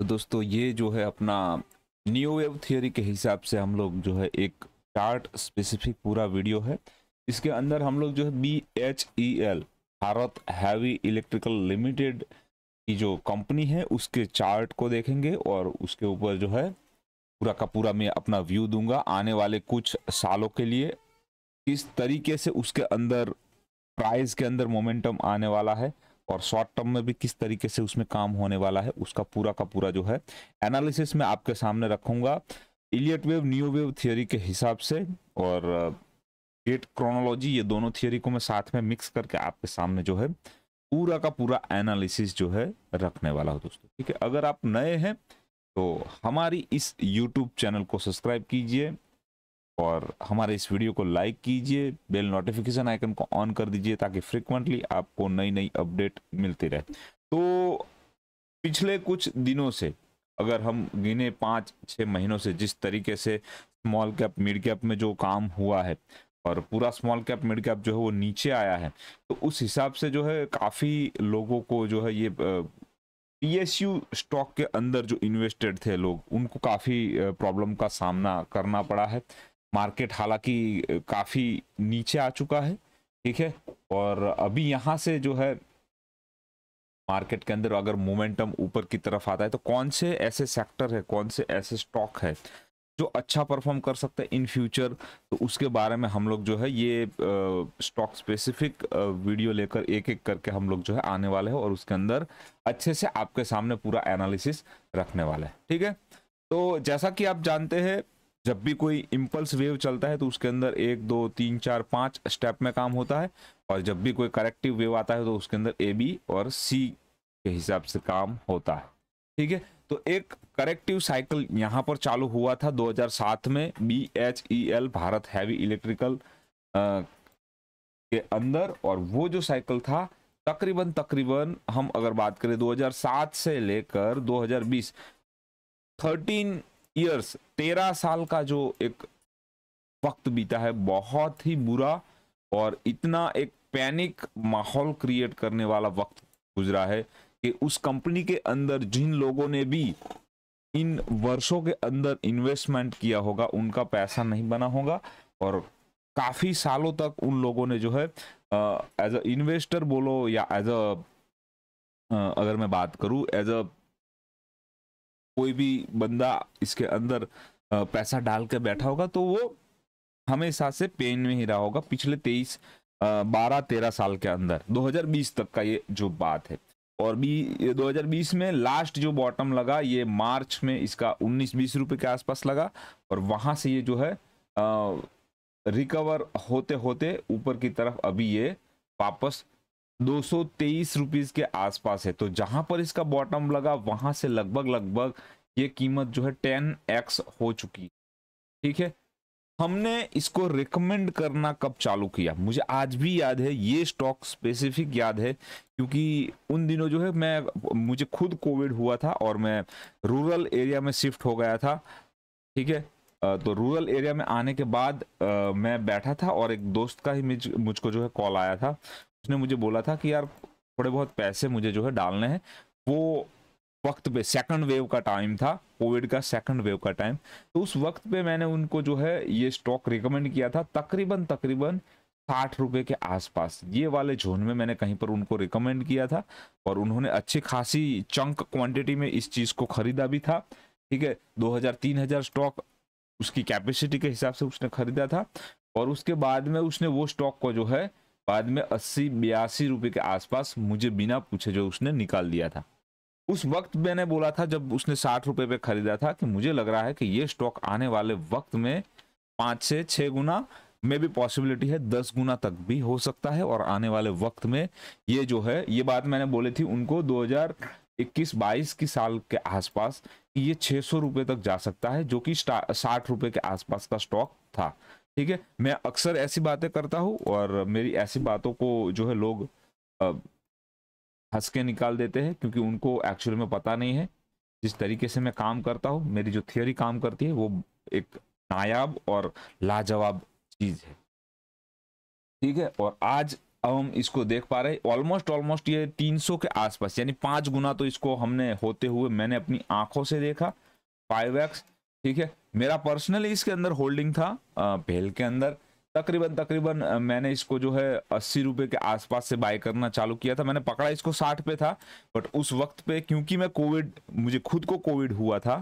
तो दोस्तों ये जो है अपना न्यू वेव थियोरी के हिसाब से हम लोग जो है एक चार्ट स्पेसिफिक पूरा वीडियो है इसके अंदर हम लोग जो है B H E L Bharat Heavy Electrical Limited की जो कंपनी है उसके चार्ट को देखेंगे और उसके ऊपर जो है पूरा का पूरा मैं अपना व्यू दूंगा आने वाले कुछ सालों के लिए किस तरीके से उसके अंदर प्राइस के अंदर मोमेंटम आने वाला है और शॉर्ट टर्म में भी किस तरीके से उसमें काम होने वाला है उसका पूरा का पूरा जो है एनालिसिस में आपके सामने रखूंगा Elliott wave new wave theory के हिसाब से और डेट क्रोनोलॉजी ये दोनों थियोरी को मैं साथ में मिक्स करके आपके सामने जो है पूरा का पूरा एनालिसिस जो है रखने वाला हो दोस्तों ठीक है अगर आप नए हैं तो हमारी इस यूट्यूब चैनल को सब्सक्राइब कीजिए और हमारे इस वीडियो को लाइक कीजिए बेल नोटिफिकेशन आइकन को ऑन कर दीजिए ताकि फ्रिक्वेंटली आपको नई नई अपडेट मिलती रहे तो पिछले कुछ दिनों से अगर हम गिने पाँच छः महीनों से जिस तरीके से स्मॉल कैप मिड कैप में जो काम हुआ है और पूरा स्मॉल कैप मिड कैप जो है वो नीचे आया है तो उस हिसाब से जो है काफ़ी लोगों को जो है ये पी स्टॉक के अंदर जो इन्वेस्टेड थे लोग उनको काफ़ी प्रॉब्लम का सामना करना पड़ा है मार्केट हालांकि काफ़ी नीचे आ चुका है ठीक है और अभी यहाँ से जो है मार्केट के अंदर अगर मोमेंटम ऊपर की तरफ आता है तो कौन से ऐसे सेक्टर है कौन से ऐसे स्टॉक है जो अच्छा परफॉर्म कर सकते हैं इन फ्यूचर तो उसके बारे में हम लोग जो है ये स्टॉक स्पेसिफिक वीडियो लेकर एक एक करके हम लोग जो है आने वाले हैं और उसके अंदर अच्छे से आपके सामने पूरा एनालिसिस रखने वाला है ठीक है तो जैसा कि आप जानते हैं जब भी कोई इम्पल्स वेव चलता है तो उसके अंदर एक दो तीन चार पाँच स्टेप में काम होता है और जब भी कोई करेक्टिव वेव आता है तो उसके अंदर ए बी और सी के हिसाब से काम होता है ठीक है तो एक करेक्टिव साइकिल यहाँ पर चालू हुआ था 2007 में B H E L Bharat Heavy Electrical के अंदर और वो जो साइकिल था तकरीबन तकरीबन हम अगर बात करें 2007 से लेकर 2020 13 ईयर्स तेरह साल का जो एक वक्त बीता है बहुत ही बुरा और इतना एक पैनिक माहौल क्रिएट करने वाला वक्त गुजरा है कि उस कंपनी के अंदर जिन लोगों ने भी इन वर्षों के अंदर इन्वेस्टमेंट किया होगा उनका पैसा नहीं बना होगा और काफ़ी सालों तक उन लोगों ने जो है एज अ इन्वेस्टर बोलो या एज अ अगर मैं बात करूँ एज अ कोई भी बंदा इसके अंदर पैसा डाल कर बैठा होगा तो वो हमेशा से पेन में ही रहा होगा पिछले तेईस बारह तेरह साल के अंदर 2020 तक का ये जो बात है और बी 2020 में लास्ट जो बॉटम लगा ये मार्च में इसका 19 बीस रुपए के आसपास लगा और वहां से ये जो है आ, रिकवर होते होते ऊपर की तरफ अभी ये वापस दो सौ के आसपास है तो जहां पर इसका बॉटम लगा वहां से लगभग लगभग ये कीमत जो है टेन एक्स हो चुकी ठीक है हमने इसको रिकमेंड करना कब चालू किया मुझे आज भी याद है ये स्टॉक स्पेसिफिक याद है क्योंकि उन दिनों जो है मैं मुझे खुद कोविड हुआ था और मैं रूरल एरिया में शिफ्ट हो गया था ठीक है तो रूरल एरिया में आने के बाद मैं बैठा था और एक दोस्त का ही मुझको जो है कॉल आया था उसने मुझे बोला था कि यार थोड़े बहुत पैसे मुझे जो है डालने हैं वो वक्त पे सेकंड वेव का टाइम था कोविड का सेकंड वेव का टाइम तो उस वक्त पे मैंने उनको जो है ये स्टॉक रिकमेंड किया था तकरीबन तकरीबन साठ रुपये के आसपास ये वाले जोन में मैंने कहीं पर उनको रिकमेंड किया था और उन्होंने अच्छी खासी चंक क्वांटिटी में इस चीज़ को खरीदा भी था ठीक है दो हज़ार तीन हज़ार स्टॉक उसकी कैपेसिटी के हिसाब से उसने खरीदा था और उसके बाद में उसने वो स्टॉक को जो है बाद में अस्सी बयासी रुपये के आसपास मुझे बिना पूछे जो उसने निकाल दिया था उस वक्त मैंने बोला था जब उसने साठ रुपये पे खरीदा था कि मुझे लग रहा है कि ये स्टॉक आने वाले वक्त में पाँच से छः गुना में भी पॉसिबिलिटी है दस गुना तक भी हो सकता है और आने वाले वक्त में ये जो है ये बात मैंने बोली थी उनको 2021-22 की साल के आसपास ये छः सौ रुपये तक जा सकता है जो कि साठ रुपये के आसपास का स्टॉक था ठीक है मैं अक्सर ऐसी बातें करता हूँ और मेरी ऐसी बातों को जो है लोग हंस के निकाल देते हैं क्योंकि उनको एक्चुअल में पता नहीं है जिस तरीके से मैं काम करता हूँ मेरी जो थियोरी काम करती है वो एक नायाब और लाजवाब चीज़ है ठीक है और आज अब हम इसको देख पा रहे हैं ऑलमोस्ट ऑलमोस्ट ये 300 के आसपास यानी पांच गुना तो इसको हमने होते हुए मैंने अपनी आंखों से देखा फाइव एक्स ठीक है मेरा पर्सनली इसके अंदर होल्डिंग था भेल के अंदर तकरीबन तकरीबन मैंने इसको जो है अस्सी रुपए के आसपास से बाय करना चालू किया था मैंने पकड़ा इसको साठ पे था बट उस वक्त पे क्योंकि मैं कोविड मुझे खुद को कोविड हुआ था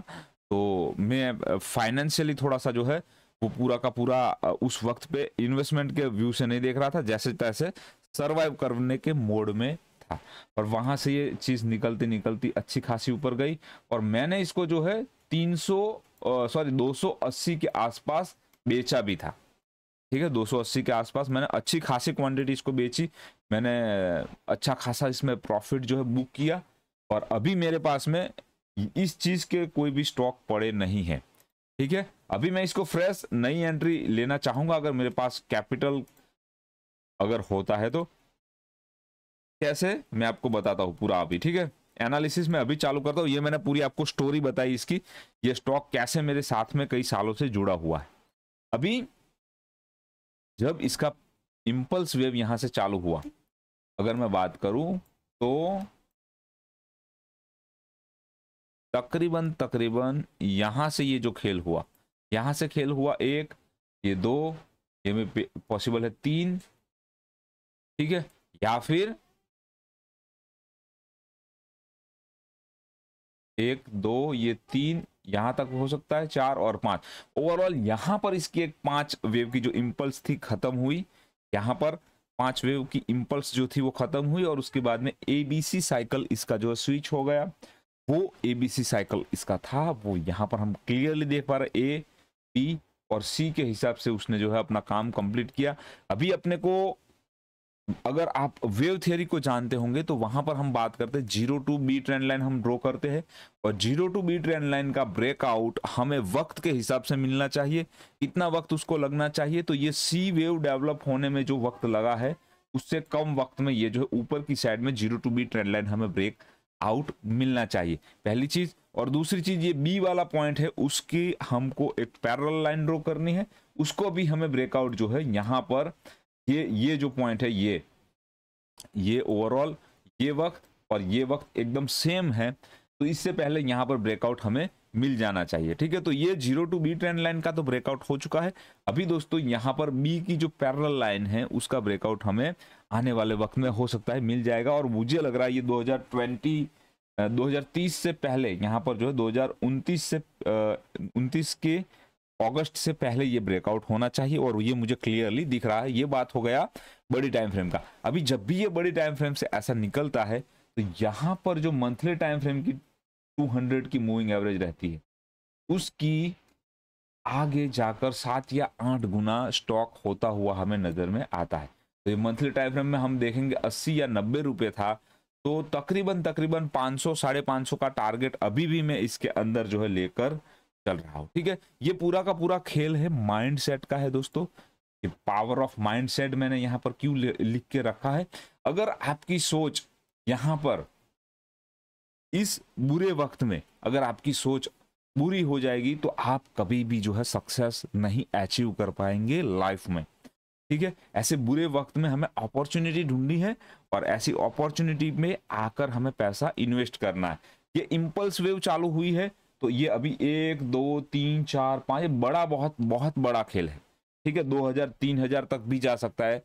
तो मैं फाइनेंशियली थोड़ा सा जो है वो पूरा का पूरा उस वक्त पे इन्वेस्टमेंट के व्यू से नहीं देख रहा था जैसे तैसे सर्वाइव करने के मोड में था और वहां से ये चीज़ निकलती निकलती अच्छी खासी ऊपर गई और मैंने इसको जो है तीन सॉरी 280 के आसपास बेचा भी था ठीक है 280 के आसपास मैंने अच्छी खासी क्वांटिटी इसको बेची मैंने अच्छा खासा इसमें प्रॉफिट जो है बुक किया और अभी मेरे पास में इस चीज़ के कोई भी स्टॉक पड़े नहीं है ठीक है अभी मैं इसको फ्रेश नई एंट्री लेना चाहूँगा अगर मेरे पास कैपिटल अगर होता है तो कैसे मैं आपको बताता हूँ पूरा अभी ठीक है एनालिसिस में अभी चालू करता हूँ ये मैंने पूरी आपको स्टोरी बताई इसकी ये स्टॉक कैसे मेरे साथ में कई सालों से जुड़ा हुआ है अभी जब इसका इम्पल्स वेव यहाँ से चालू हुआ अगर मैं बात करूँ तो तकरीबन तकरीबन यहाँ से ये जो खेल हुआ यहाँ से खेल हुआ एक ये दो ये में पॉसिबल है तीन ठीक है या फिर एक दो ये तीन यहां तक हो सकता है चार और पांच ओवरऑल यहां पर इसकी एक पांच वेव की जो इम्पल्स थी खत्म हुई यहां पर पांच वेव की इम्पल्स जो थी वो खत्म हुई और उसके बाद में एबीसी साइकिल इसका जो स्विच हो गया वो एबीसी साइकिल इसका था वो यहाँ पर हम क्लियरली देख पा रहे ए बी और सी के हिसाब से उसने जो है अपना काम कंप्लीट किया अभी अपने को अगर आप वेव थियरी को जानते होंगे तो वहां पर हम बात करते हैं zero to B trend line हम ड्रॉ करते हैं और zero to B trend line का ब्रेकआउट हमें वक्त के हिसाब से मिलना चाहिए कितना वक्त उसको लगना चाहिए तो ये सी वेव डेवलप होने में जो वक्त लगा है उससे कम वक्त में ये जो है ऊपर की साइड में zero to B trend line हमें ब्रेक आउट मिलना चाहिए पहली चीज और दूसरी चीज ये बी वाला पॉइंट है उसकी हमको एक पैरल लाइन ड्रॉ करनी है उसको भी हमें ब्रेकआउट जो है यहाँ पर ये ये जो पॉइंट है ये ये ओवरऑल ये वक्त और ये वक्त एकदम सेम है तो इससे पहले यहाँ पर ब्रेकआउट हमें मिल जाना चाहिए ठीक है तो ये zero to B trend line का तो ब्रेकआउट हो चुका है अभी दोस्तों यहाँ पर बी की जो पैरल लाइन है उसका ब्रेकआउट हमें आने वाले वक्त में हो सकता है मिल जाएगा और मुझे लग रहा है ये 2020 2030 से पहले यहाँ पर जो है 2029 से उनतीस के अगस्त से पहले ये ब्रेकआउट होना चाहिए और ये मुझे क्लियरली दिख रहा है ये बात हो गया बड़ी टाइम फ्रेम का अभी जब भी ये बड़ी टाइम फ्रेम से ऐसा निकलता है तो यहाँ पर जो मंथली टाइम फ्रेम की 200 की मूविंग एवरेज रहती है उसकी आगे जाकर सात या आठ गुना स्टॉक होता हुआ हमें नज़र में आता है तो ये मंथली टाइम फ्रेम में हम देखेंगे अस्सी या नब्बे रुपये था तो तकरीबन तकरीबन पाँच सौ का टारगेट अभी भी मैं इसके अंदर जो है लेकर चल रहा हो ठीक है ये पूरा का पूरा खेल है माइंड सेट का है दोस्तों पावर ऑफ माइंड सेट मैंने यहाँ पर क्यों लिख के रखा है अगर आपकी सोच यहाँ पर इस बुरे वक्त में अगर आपकी सोच बुरी हो जाएगी तो आप कभी भी जो है सक्सेस नहीं अचीव कर पाएंगे लाइफ में ठीक है ऐसे बुरे वक्त में हमें अपॉर्चुनिटी ढूंढनी है और ऐसी अपॉर्चुनिटी में आकर हमें पैसा इन्वेस्ट करना है ये इम्पल्स वेव चालू हुई है तो ये अभी एक दो तीन चार पाँच बड़ा बहुत बहुत बड़ा खेल है ठीक है दो हजार तीन हजार तक भी जा सकता है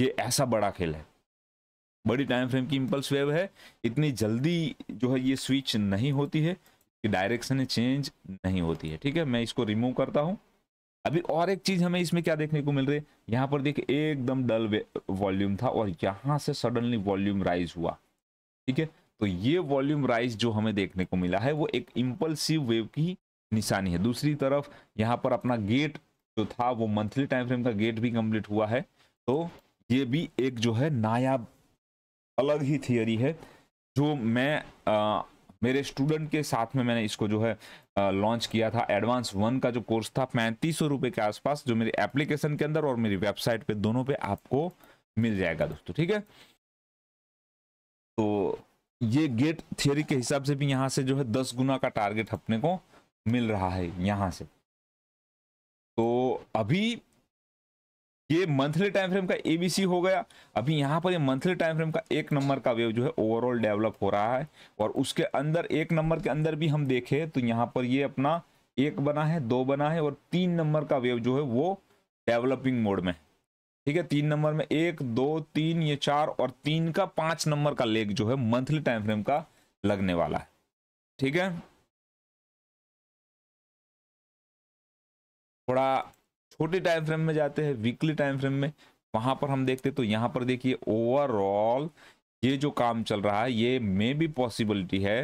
ये ऐसा बड़ा खेल है बड़ी टाइम फ्रेम की इम्पल्स वेव है इतनी जल्दी जो है ये स्विच नहीं होती है कि डायरेक्शन चेंज नहीं होती है ठीक है मैं इसको रिमूव करता हूँ अभी और एक चीज हमें इसमें क्या देखने को मिल रही है यहाँ पर देखिए एकदम डल वॉल्यूम था और यहाँ से सडनली वॉल्यूम राइज हुआ ठीक है तो ये वॉल्यूम राइज जो हमें देखने को मिला है वो एक इम्पल्सिव वेव की निशानी है दूसरी तरफ यहाँ पर अपना गेट जो था वो मंथली टाइम फ्रेम का गेट भी कंप्लीट हुआ है तो ये भी एक जो है नायाब अलग ही थियोरी है जो मैं आ, मेरे स्टूडेंट के साथ में मैंने इसको जो है लॉन्च किया था एडवांस वन का जो कोर्स था पैंतीस सौ रुपये के आसपास जो मेरी एप्लीकेशन के अंदर और मेरी वेबसाइट पे दोनों पे आपको मिल जाएगा दोस्तों ठीक है तो ये गेट थियोरी के हिसाब से भी यहाँ से जो है दस गुना का टारगेट अपने को मिल रहा है यहाँ से तो अभी ये मंथली टाइम फ्रेम का एबीसी हो गया अभी यहाँ पर ये मंथली टाइम फ्रेम का एक नंबर का वेव जो है ओवरऑल डेवलप हो रहा है और उसके अंदर एक नंबर के अंदर भी हम देखें तो यहाँ पर ये अपना एक बना है दो बना है और तीन नंबर का वेव जो है वो डेवलपिंग मोड में है ठीक है तीन नंबर में एक दो तीन ये चार और तीन का पांच नंबर का लेग जो है मंथली टाइम फ्रेम का लगने वाला है ठीक है थोड़ा छोटे टाइम फ्रेम में जाते हैं वीकली टाइम फ्रेम में वहां पर हम देखते तो यहां पर देखिए ओवरऑल ये जो काम चल रहा है ये मे भी पॉसिबिलिटी है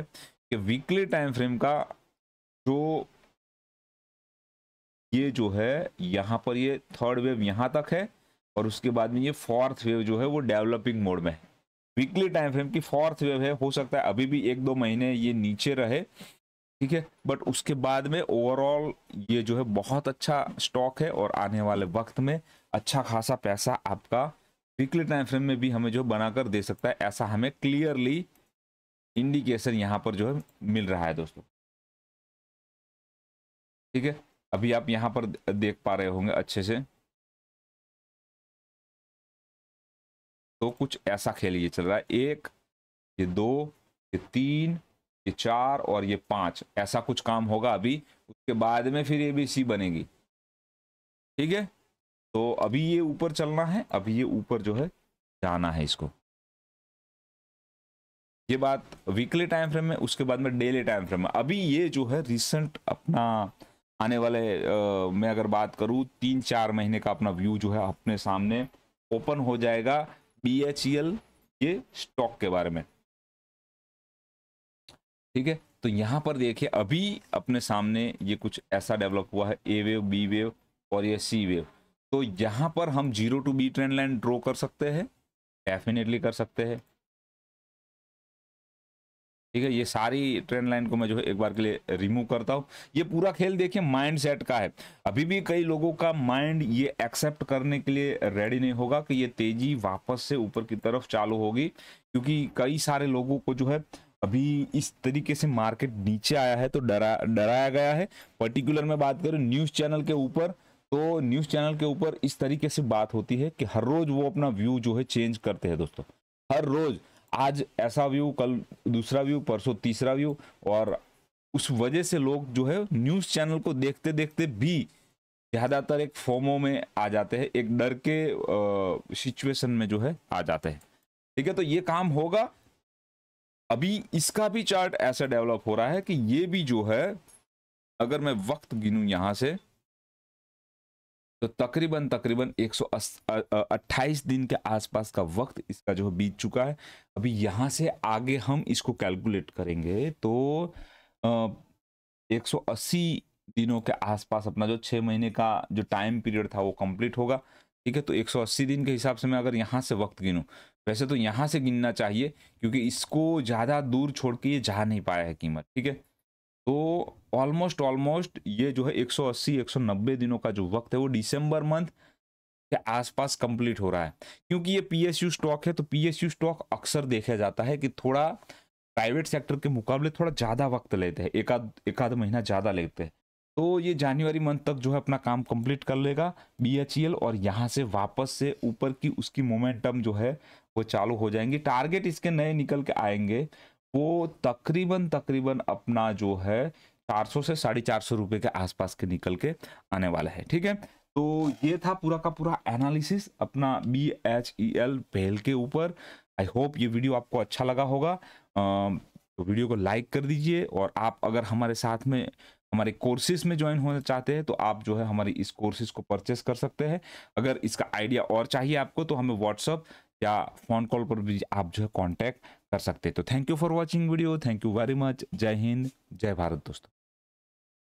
कि वीकली टाइम फ्रेम का जो ये जो है यहां पर ये थर्ड वेव यहां तक है और उसके बाद में ये फोर्थ वेव जो है वो डेवलपिंग मोड में है वीकली टाइम फ्रेम की फोर्थ वेव है हो सकता है अभी भी एक दो महीने ये नीचे रहे ठीक है बट उसके बाद में ओवरऑल ये जो है बहुत अच्छा स्टॉक है और आने वाले वक्त में अच्छा खासा पैसा आपका वीकली टाइम फ्रेम में भी हमें जो बनाकर दे सकता है ऐसा हमें क्लियरली इंडिकेशन यहाँ पर जो है मिल रहा है दोस्तों ठीक है अभी आप यहाँ पर देख पा रहे होंगे अच्छे से तो कुछ ऐसा खेल ये चल रहा है एक ये दो ये तीन ये चार और ये पांच ऐसा कुछ काम होगा अभी उसके बाद में फिर ए बी सी बनेगी ठीक है तो अभी ये ऊपर चलना है अभी ये ऊपर जो है जाना है इसको ये बात वीकली टाइम फ्रेम में उसके बाद में डेली टाइम फ्रेम में अभी ये जो है रिसेंट अपना आने वाले आ, मैं अगर बात करूँ तीन चार महीने का अपना व्यू जो है अपने सामने ओपन हो जाएगा बी एच ई एल ये स्टॉक के बारे में ठीक है तो यहां पर देखिए अभी अपने सामने ये कुछ ऐसा डेवलप हुआ है ए वेव बी वेव और ये सी वेव तो यहां पर हम zero to B trend line draw कर सकते हैं डेफिनेटली कर सकते हैं ठीक है ये सारी ट्रेंड लाइन को मैं जो है एक बार के लिए रिमूव करता हूँ ये पूरा खेल देखिए माइंड सेट का है अभी भी कई लोगों का माइंड ये एक्सेप्ट करने के लिए रेडी नहीं होगा कि ये तेजी वापस से ऊपर की तरफ चालू होगी क्योंकि कई सारे लोगों को जो है अभी इस तरीके से मार्केट नीचे आया है तो डरा डराया गया है पर्टिकुलर में बात करूँ न्यूज़ चैनल के ऊपर तो न्यूज़ चैनल के ऊपर इस तरीके से बात होती है कि हर रोज़ वो अपना व्यू जो है चेंज करते हैं दोस्तों हर रोज़ आज ऐसा व्यू कल दूसरा व्यू परसों तीसरा व्यू और उस वजह से लोग जो है न्यूज़ चैनल को देखते देखते भी ज़्यादातर एक फॉर्मो में आ जाते हैं एक डर के सिचुएशन में जो है आ जाते हैं ठीक है तो ये काम होगा अभी इसका भी चार्ट ऐसा डेवलप हो रहा है कि ये भी जो है अगर मैं वक्त गिनूँ यहाँ से तो तकरीबन तकरीबन एक दिन के आसपास का वक्त इसका जो है बीत चुका है अभी यहाँ से आगे हम इसको कैलकुलेट करेंगे तो एक दिनों के आसपास अपना जो छः महीने का जो टाइम पीरियड था वो कंप्लीट होगा ठीक है तो 180 दिन के हिसाब से मैं अगर यहाँ से वक्त गिनूँ वैसे तो यहाँ से गिनना चाहिए क्योंकि इसको ज़्यादा दूर छोड़ के ये जा नहीं पाया है कीमत ठीक है तो ऑलमोस्ट ऑलमोस्ट ये जो है 180 190 दिनों का जो वक्त है वो दिसंबर मंथ के आसपास कंप्लीट हो रहा है क्योंकि ये पीएसयू स्टॉक है तो पीएसयू स्टॉक अक्सर देखा जाता है कि थोड़ा प्राइवेट सेक्टर के मुकाबले थोड़ा ज़्यादा वक्त लेते हैं एक आध एक आध महीना ज़्यादा लेते हैं तो ये जनवरी मंथ तक जो है अपना काम कंप्लीट कर लेगा बी e और यहाँ से वापस से ऊपर की उसकी मोमेंटम जो है वो चालू हो जाएंगी टारगेट इसके नए निकल के आएंगे वो तकरीबन तकरीबन अपना जो है 400 से साढ़े चार सौ रुपये के आसपास के निकल के आने वाला है ठीक है तो ये था पूरा का पूरा एनालिसिस अपना बी एच ई एल पहल के ऊपर आई होप ये वीडियो आपको अच्छा लगा होगा तो वीडियो को लाइक कर दीजिए और आप अगर हमारे साथ में हमारे कोर्सेज में ज्वाइन होना चाहते हैं तो आप जो है हमारे इस कोर्सेज को परचेस कर सकते हैं अगर इसका आइडिया और चाहिए आपको तो हमें व्हाट्सअप या फोन कॉल पर भी आप जो है कॉन्टैक्ट कर सकते तो thank you for watching video thank you very much जय हिंद जय भारत दोस्तों